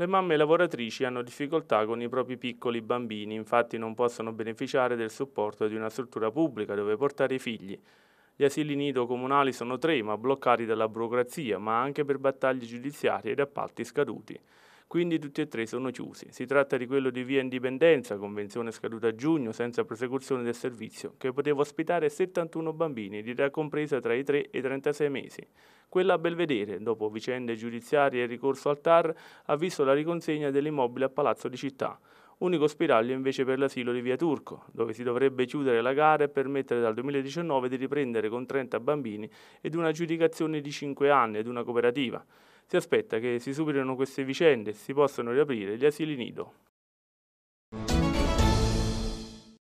Le mamme lavoratrici hanno difficoltà con i propri piccoli bambini, infatti non possono beneficiare del supporto di una struttura pubblica dove portare i figli. Gli asili nido comunali sono tre, ma bloccati dalla burocrazia, ma anche per battaglie giudiziarie ed appalti scaduti. Quindi tutti e tre sono chiusi. Si tratta di quello di Via Indipendenza, convenzione scaduta a giugno senza prosecuzione del servizio, che poteva ospitare 71 bambini di età compresa tra i 3 e i 36 mesi. Quella a Belvedere, dopo vicende giudiziarie e ricorso al TAR, ha visto la riconsegna dell'immobile a Palazzo di Città unico spiraglio invece per l'asilo di Via Turco, dove si dovrebbe chiudere la gara e permettere dal 2019 di riprendere con 30 bambini ed una giudicazione di 5 anni ed una cooperativa. Si aspetta che si superino queste vicende e si possano riaprire gli asili nido.